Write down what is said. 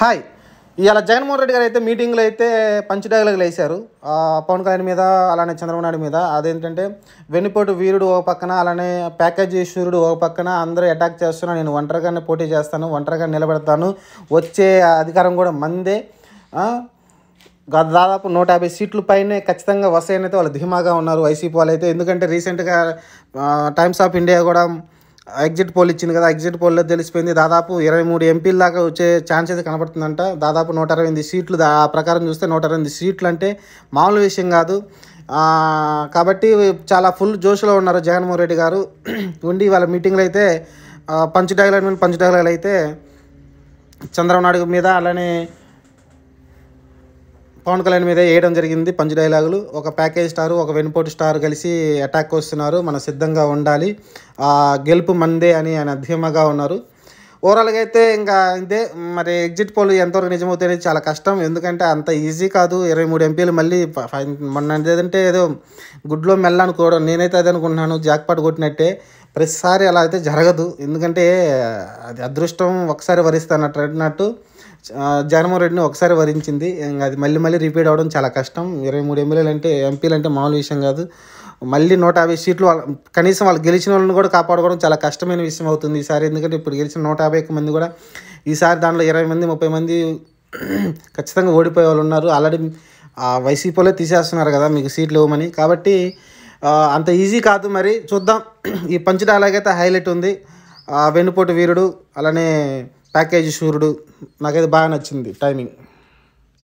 hi ఇవాళ జగన్మోహన్ రెడ్డి గారు అయితే మీటింగ్లో అయితే పంచ్ డైలాగులు వేశారు పవన్ కళ్యాణ్ మీద అలానే చంద్రబాబు నాయుడు మీద అదేంటంటే వెన్నుపోటు వీరుడు ఒక పక్కన అలానే ప్యాకేజీ సూర్యుడు ఒక పక్కన అందరూ అటాక్ చేస్తున్నా నేను ఒంటరిగానే పోటీ చేస్తాను ఒంటరిగా నిలబెడతాను వచ్చే అధికారం కూడా మందే గత దాదాపు నూట యాభై సీట్ల పైనే ఖచ్చితంగా వస్తాయని అయితే వాళ్ళు ధీమాగా ఉన్నారు వైసీపీ వాళ్ళు అయితే ఎందుకంటే రీసెంట్గా టైమ్స్ ఆఫ్ ఇండియా కూడా ఎగ్జిట్ పోల్ ఇచ్చింది కదా ఎగ్జిట్ పోల్లో తెలిసిపోయింది దాదాపు ఇరవై మూడు ఎంపీల దాకా వచ్చే ఛాన్స్ అయితే కనబడుతుందంట దాదాపు నూట అరవై సీట్లు ఆ ప్రకారం చూస్తే నూట అరవై సీట్లు అంటే మామూలు విషయం కాదు కాబట్టి చాలా ఫుల్ జోష్లో ఉన్నారు జగన్మోహన్ రెడ్డి గారు ఉండి వాళ్ళ మీటింగ్లు అయితే పంచ్ డైలాగ్ పంచ్ అయితే చంద్రబాబు నాయుడు మీద అలానే పవన్ కళ్యాణ్ మీద వేయడం జరిగింది పంచ్ డైలాగులు ఒక ప్యాకేజ్ స్టార్ ఒక వెనుపోటు స్టార్ కలిసి అటాక్ వస్తున్నారు మనం సిద్ధంగా ఉండాలి గెలుపు మందే అని ఆయన ధీమగా ఉన్నారు ఓవరాల్గా అయితే ఇంకా ఇదే మరి ఎగ్జిట్ పోల్ ఎంతవరకు అనేది చాలా కష్టం ఎందుకంటే అంత ఈజీ కాదు ఇరవై మూడు ఎంపీలు మళ్ళీ మొన్న ఏదంటే ఏదో గుడ్లో మెల్లనుకోవడం నేనైతే అది అనుకుంటున్నాను జాక్పాట్ కొట్టినట్టే ప్రతిసారి అలా అయితే జరగదు ఎందుకంటే అది అదృష్టం ఒకసారి వరిస్తే అన్నట్టు జగన్మోహన్ రెడ్డిని ఒకసారి వరించింది ఇంకా అది మళ్ళీ మళ్ళీ రిపీట్ అవ్వడం చాలా కష్టం ఇరవై మూడు ఎమ్మెల్యేలు అంటే ఎంపీలు అంటే మామూలు విషయం కాదు మళ్ళీ నూట యాభై సీట్లు కనీసం వాళ్ళు గెలిచిన వాళ్ళని కూడా కాపాడుకోవడం చాలా కష్టమైన విషయం అవుతుంది ఈసారి ఎందుకంటే ఇప్పుడు గెలిచిన నూట యాభై మంది కూడా ఈసారి దాంట్లో ఇరవై మంది ముప్పై మంది ఖచ్చితంగా ఓడిపోయే వాళ్ళు ఉన్నారు ఆల్రెడీ వైసీపీలో తీసేస్తున్నారు కదా మీకు సీట్లు ఇవ్వమని కాబట్టి అంత ఈజీ కాదు మరి చూద్దాం ఈ పంచ్ డైలాగ్ అయితే హైలైట్ ఉంది వెన్నుపోటు వీరుడు అలానే ప్యాకేజీ సూర్యుడు నాకైతే బాగా నచ్చింది టైమింగ్